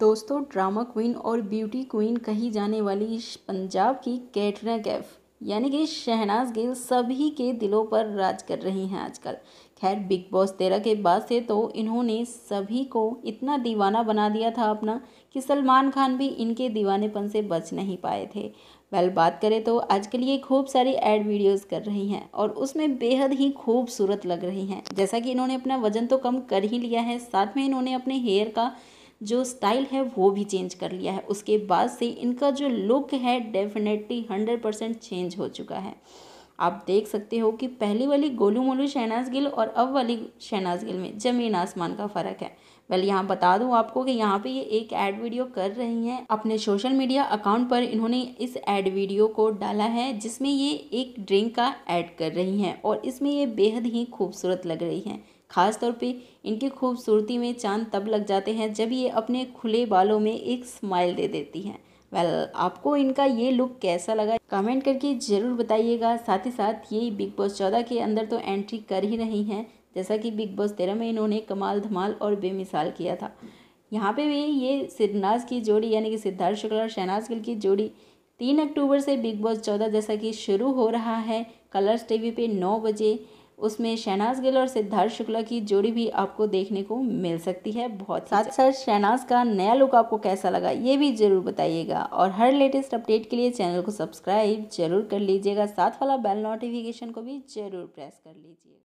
दोस्तों drama queen और beauty queen कही जाने वाली पंजाब की कैटरीना कैफ यानी कि शहनाज गिल सभी के दिलों पर राज कर रही हैं आजकल खैर बिग बॉस तेरह के बाद से तो इन्होंने सभी को इतना दीवाना बना दिया था अपना कि सलमान खान भी इनके दीवानेपन से बच नहीं पाए थे वेल बात करें तो आजकल ये खूब सारी एड वीडियोस कर रही हैं और उसमें बेहद ही खूबसूरत लग रही हैं जैसा कि इन्होंने अपना वजन तो कम कर ही लिया है साथ में इन्होंने अपने हेयर का जो स्टाइल है वो भी चेंज कर लिया है उसके बाद से इनका जो लुक है डेफिनेटली हंड्रेड परसेंट चेंज हो चुका है आप देख सकते हो कि पहली वाली गोलू मोलू शहनाज गिल और अब वाली शहनाज गिल में ज़मीन आसमान का फ़र्क है वेल यहाँ बता दूँ आपको कि यहाँ पे ये एक ऐड वीडियो कर रही हैं अपने सोशल मीडिया अकाउंट पर इन्होंने इस ऐड वीडियो को डाला है जिसमें ये एक ड्रिंक का ऐड कर रही हैं और इसमें ये बेहद ही खूबसूरत लग रही हैं खास तौर पे इनकी खूबसूरती में चांद तब लग जाते हैं जब ये अपने खुले बालों में एक स्माइल दे देती हैं वेल आपको इनका ये लुक कैसा लगा कमेंट करके ज़रूर बताइएगा साथ ही साथ ये बिग बॉस चौदह के अंदर तो एंट्री कर ही रही हैं जैसा कि बिग बॉस तेरह में इन्होंने कमाल धमाल और बेमिसाल किया था यहाँ पे भी ये सिरनाज की जोड़ी यानी कि सिद्धार्थ शुक्ला और शहनाज गिल की जोड़ी तीन अक्टूबर से बिग बॉस चौदह जैसा कि शुरू हो रहा है कलर्स टीवी पे नौ बजे उसमें शहनाज गिल और सिद्धार्थ शुक्ला की जोड़ी भी आपको देखने को मिल सकती है बहुत साथ साथ शहनाज का नया लुक आपको कैसा लगा ये भी ज़रूर बताइएगा और हर लेटेस्ट अपडेट के लिए चैनल को सब्सक्राइब जरूर कर लीजिएगा साथ वाला बेल नोटिफिकेशन को भी ज़रूर प्रेस कर लीजिएगा